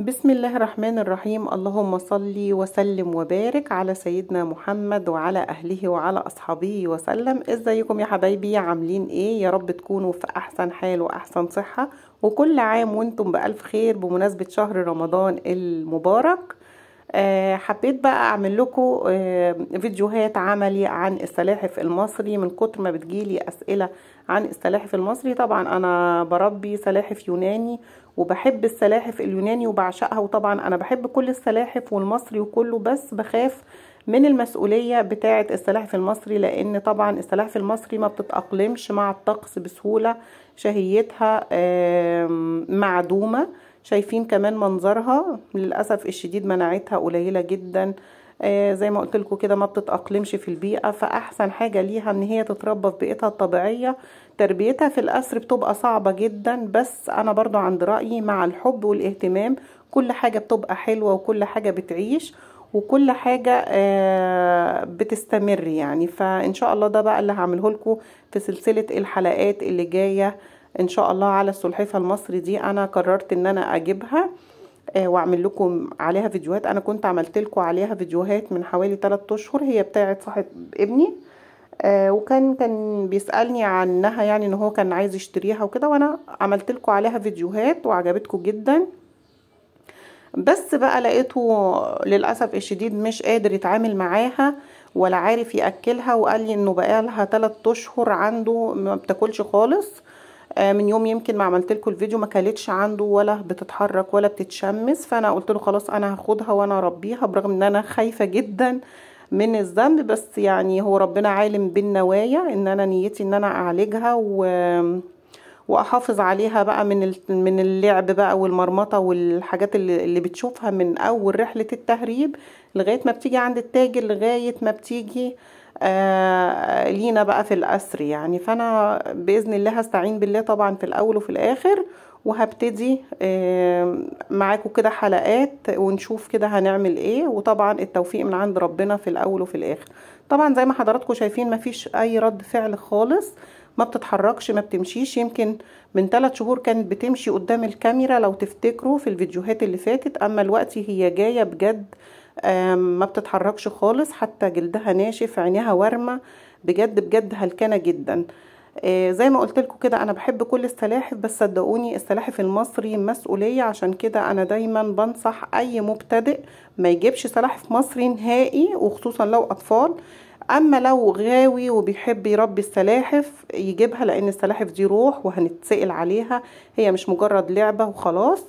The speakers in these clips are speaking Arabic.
بسم الله الرحمن الرحيم اللهم صل وسلم وبارك على سيدنا محمد وعلى اهله وعلى اصحابه وسلم ازيكم يا حبايبي عاملين ايه يا رب تكونوا في احسن حال واحسن صحه وكل عام وانتم بالف خير بمناسبه شهر رمضان المبارك آه، حبيت بقى اعمل لكم آه، فيديوهات عملي عن السلاحف المصري من كتر ما بتجيلي اسئله عن السلاحف المصري طبعا انا بربي سلاحف يوناني وبحب السلاحف اليوناني وبعشقها وطبعا انا بحب كل السلاحف والمصري وكله بس بخاف من المسؤوليه بتاعه السلاحف المصري لان طبعا السلاحف المصري ما بتتاقلمش مع الطقس بسهوله شهيتها معدومه شايفين كمان منظرها للاسف الشديد مناعتها قليله جدا آه، زي ما قلت لكم كده ما بتتاقلمش في البيئه فاحسن حاجه ليها ان هي تتربى في بيئتها الطبيعيه تربيتها في القصر بتبقى صعبة جدا بس أنا برضو عند رأيي مع الحب والاهتمام كل حاجة بتبقى حلوة وكل حاجة بتعيش وكل حاجة آه، بتستمر يعني فإن شاء الله ده بقى اللي هعمله لكم في سلسلة الحلقات اللي جاية إن شاء الله على السلحفة المصري دي أنا قررت إن أنا أجيبها آه، واعمل لكم عليها فيديوهات انا كنت عملت لكم عليها فيديوهات من حوالي 3 اشهر هي بتاعت صاحب ابني آه، وكان كان بيسالني عنها يعني ان هو كان عايز يشتريها وكده وانا عملت لكم عليها فيديوهات وعجبتكم جدا بس بقى لقيته للاسف الشديد مش قادر يتعامل معاها ولا عارف ياكلها وقال لي انه بقى لها 3 اشهر عنده ما بتاكلش خالص آه، من يوم يمكن ما عملت لكم الفيديو ما كلتش عنده ولا بتتحرك ولا بتتشمس فانا قلت له خلاص انا هاخدها وانا اربيها برغم ان انا خايفه جدا من الذنب بس يعني هو ربنا عالم بالنوايا ان انا نيتي ان انا اعالجها و واحافظ عليها بقى من من اللعب بقى والمرمطه والحاجات اللي, اللي بتشوفها من اول رحله التهريب لغايه ما بتيجي عند التاجر لغايه ما بتيجي آه، لينا بقى في الأسر يعني فأنا بإذن الله هستعين بالله طبعا في الأول وفي الآخر وهبتدي آه، معاكم كده حلقات ونشوف كده هنعمل ايه وطبعا التوفيق من عند ربنا في الاول وفي الاخر طبعا زي ما حضراتكم شايفين مفيش اي رد فعل خالص ما بتتحركش ما بتمشيش يمكن من ثلاث شهور كانت بتمشي قدام الكاميرا لو تفتكروا في الفيديوهات اللي فاتت اما الوقت هي جايه بجد ما بتتحركش خالص حتى جلدها ناشف عينيها وارمه بجد بجد هلكانه جدا آه، زي ما قلت لكم كده انا بحب كل السلاحف بس صدقوني السلاحف المصري مسؤوليه عشان كده انا دايما بنصح اي مبتدئ ما يجيبش سلاحف مصري نهائي وخصوصا لو اطفال اما لو غاوي وبيحب يربي السلاحف يجيبها لان السلاحف دي روح وهنتسال عليها هي مش مجرد لعبه وخلاص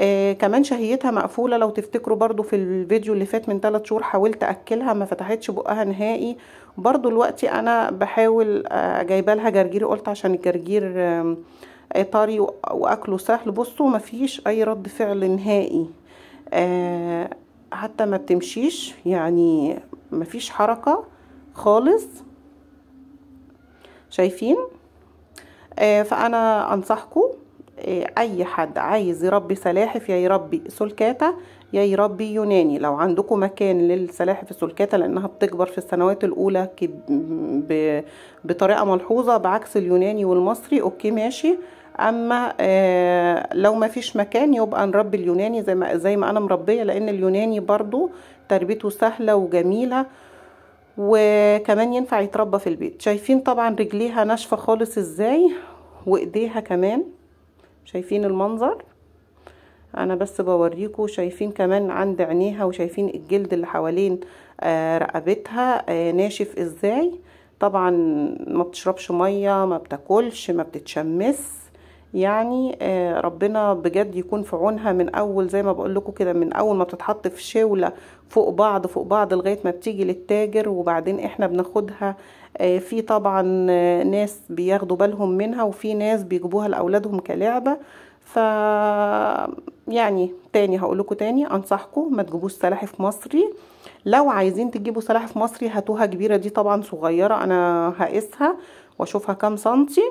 آه كمان شهيتها مقفوله لو تفتكروا برضو في الفيديو اللي فات من 3 شهور حاولت اكلها ما فتحتش بقها نهائي برضو دلوقتي انا بحاول آه جايبه لها جرجير قلت عشان الجرجير آه طري واكله سهل بصوا مفيش اي رد فعل نهائي آه حتى ما بتمشيش يعني مفيش حركه خالص شايفين آه فانا انصحكم إيه، اي حد عايز يربي سلاحف يا يربي سلكاته يا يربي يوناني لو عندكم مكان للسلاحف السلكاته لانها بتكبر في السنوات الاولى بطريقه ملحوظه بعكس اليوناني والمصري اوكي ماشي اما آه، لو ما فيش مكان يبقى نربي اليوناني زي ما زي ما انا مربيه لان اليوناني برضو تربيته سهله وجميله وكمان ينفع يتربى في البيت شايفين طبعا رجليها ناشفه خالص ازاي وايديها كمان شايفين المنظر انا بس بوريكم شايفين كمان عند عينيها وشايفين الجلد اللي حوالين آه، رقبتها آه، ناشف ازاي طبعا ما بتشربش ميه ما بتاكلش ما بتتشمس يعني آه، ربنا بجد يكون في عونها من اول زي ما بقول لكم كده من اول ما بتتحط في شاوله فوق بعض فوق بعض لغايه ما بتيجي للتاجر وبعدين احنا بناخدها آه، في طبعا آه، ناس بياخدوا بالهم منها وفي ناس بيجيبوها لاولادهم كلعبه ف يعني تاني هقول لكم تاني انصحكم ما تجيبوش سلاحف مصري لو عايزين تجيبوا سلاحف مصري هاتوها كبيره دي طبعا صغيره انا هقيسها واشوفها كام سنتي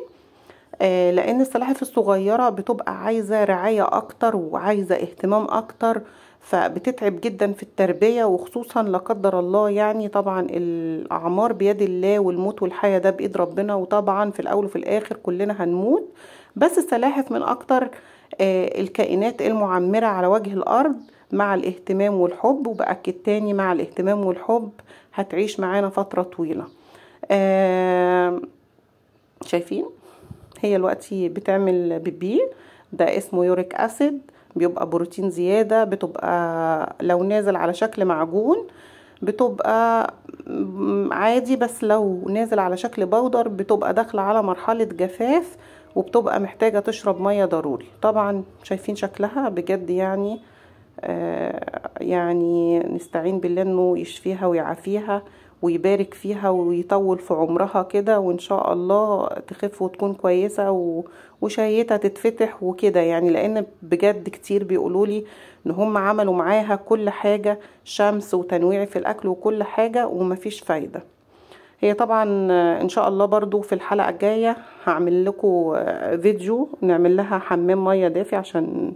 آه، لان السلاحف الصغيره بتبقى عايزه رعايه اكتر وعايزه اهتمام اكتر فبتتعب جدا في التربيه وخصوصا لا قدر الله يعني طبعا الاعمار بيد الله والموت والحياه ده بايد ربنا وطبعا في الاول وفي الاخر كلنا هنموت بس السلاحف من اكتر آه، الكائنات المعمره على وجه الارض مع الاهتمام والحب وبأكد تاني مع الاهتمام والحب هتعيش معانا فتره طويله آه، شايفين هي الوقت بتعمل بيبي ده اسمه يوريك اسيد بيبقى بروتين زيادة بتبقى لو نازل على شكل معجون بتبقى عادي بس لو نازل على شكل بودر بتبقى داخلة على مرحلة جفاف وبتبقى محتاجة تشرب مية ضروري طبعا شايفين شكلها بجد يعني آه يعني نستعين بالله انه يشفيها ويعافيها ويبارك فيها ويطول في عمرها كده وان شاء الله تخف وتكون كويسه وشهيتها تتفتح وكده يعني لان بجد كتير بيقولولي ان هم عملوا معاها كل حاجه شمس وتنويع في الاكل وكل حاجه ومفيش فايده هي طبعا ان شاء الله برضو في الحلقه الجايه هعمل لكم فيديو نعمل لها حمام ميه دافي عشان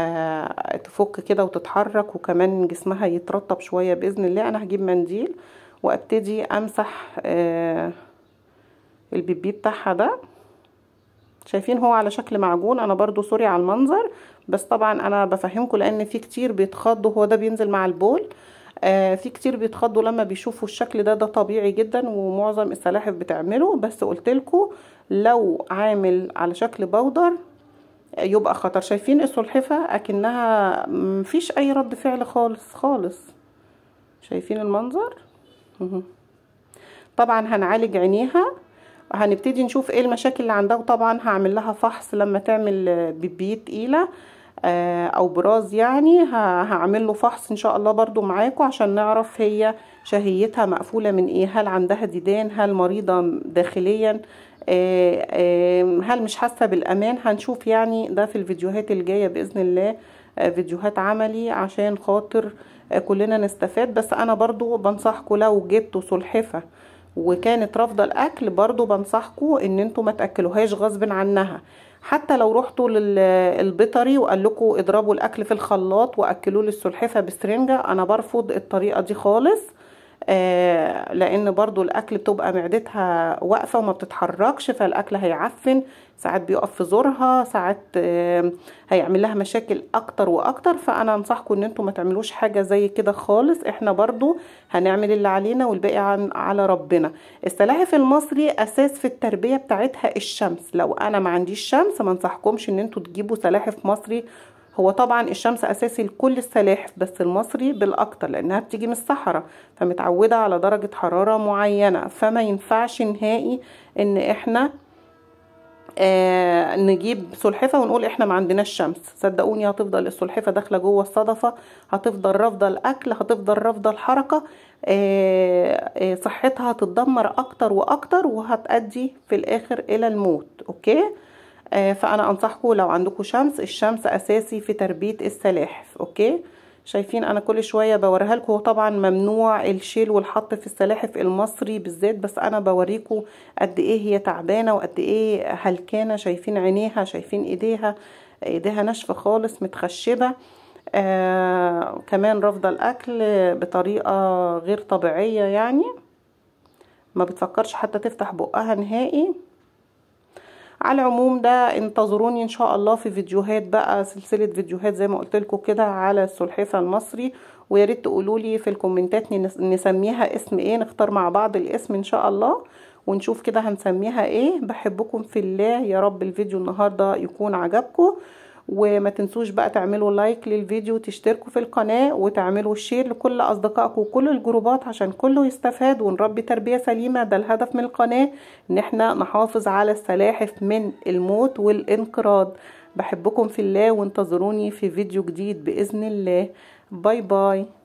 آه، تفك كده وتتحرك وكمان جسمها يترطب شويه باذن الله انا هجيب منديل وابتدي امسح آه، البيبي بتاعها ده شايفين هو على شكل معجون انا برضو سوري على المنظر بس طبعا انا بفهمكم لان في كتير بيتخضوا هو ده بينزل مع البول آه في كتير بيتخضوا لما بيشوفوا الشكل ده ده طبيعي جدا ومعظم السلاحف بتعمله بس قلتلكوا لو عامل على شكل بودر يبقى خطر شايفين السلحفة اكنها مفيش اي رد فعل خالص خالص شايفين المنظر طبعا هنعالج عينيها وهنبتدي نشوف ايه المشاكل اللي عندها وطبعا هعمل لها فحص لما تعمل بيبيه تقيله آه، او براز يعني هعمل له فحص ان شاء الله برضو معاكم عشان نعرف هي شهيتها مقفولة من ايه هل عندها ديدان هل مريضة داخليا آه، آه، هل مش حاسة بالامان هنشوف يعني ده في الفيديوهات الجاية باذن الله فيديوهات عملي عشان خاطر كلنا نستفاد بس انا برضو بنصحكم لو جبتوا سلحفه وكانت رافضه الاكل برضو بنصحكم ان انتوا ما تاكلوهاش غصب عنها حتى لو رحتوا للبيطري وقال لكم اضربوا الاكل في الخلاط واكلوا للسلحفه بسرنجه انا برفض الطريقه دي خالص آه، لان برضو الاكل بتبقى معدتها واقفه وما بتتحركش فالاكل هيعفن ساعات بيقف في زورها ساعات آه، هيعمل لها مشاكل اكتر واكتر فانا انصحكم ان انتم ما تعملوش حاجه زي كده خالص احنا برضو هنعمل اللي علينا والباقي على ربنا السلاحف المصري اساس في التربيه بتاعتها الشمس لو انا ما عنديش شمس ما انصحكمش ان انتم تجيبوا سلاحف مصري هو طبعا الشمس أساسي لكل السلاحف بس المصري بالأكتر لأنها بتيجي من الصحراء فمتعودة على درجة حرارة معينة فما ينفعش نهائي إن إحنا آه نجيب سلحفه ونقول احنا ما عندناش شمس صدقوني هتفضل السلحفه داخله جوه الصدفه هتفضل رافضه الاكل هتفضل رافضه الحركه آه آه صحتها هتتدمر اكتر واكتر وهتؤدي في الاخر الى الموت اوكي آه، فانا انصحكم لو عندكم شمس الشمس اساسي في تربيه السلاحف اوكي شايفين انا كل شويه بوريها لكم طبعا ممنوع الشيل والحط في السلاحف المصري بالذات بس انا بوريكم قد ايه هي تعبانه وقد ايه هلكانه شايفين عينيها شايفين ايديها ايديها ناشفه خالص متخشبه آه كمان رافضه الاكل بطريقه غير طبيعيه يعني ما بتفكرش حتى تفتح بقها نهائي على العموم ده انتظروني ان شاء الله في فيديوهات بقى سلسله فيديوهات زي ما قلت لكم كده على السلحفه المصري وياريت تقولولي في الكومنتات نسميها اسم ايه نختار مع بعض الاسم ان شاء الله ونشوف كده هنسميها ايه بحبكم في الله يا رب الفيديو النهارده يكون عجبكم وما تنسوش بقى تعملوا لايك للفيديو وتشتركوا في القناة وتعملوا شير لكل أصدقائكم وكل الجروبات عشان كله يستفاد ونربي تربية سليمة ده الهدف من القناة إن احنا نحافظ على السلاحف من الموت والانقراض بحبكم في الله وانتظروني في فيديو جديد بإذن الله باي باي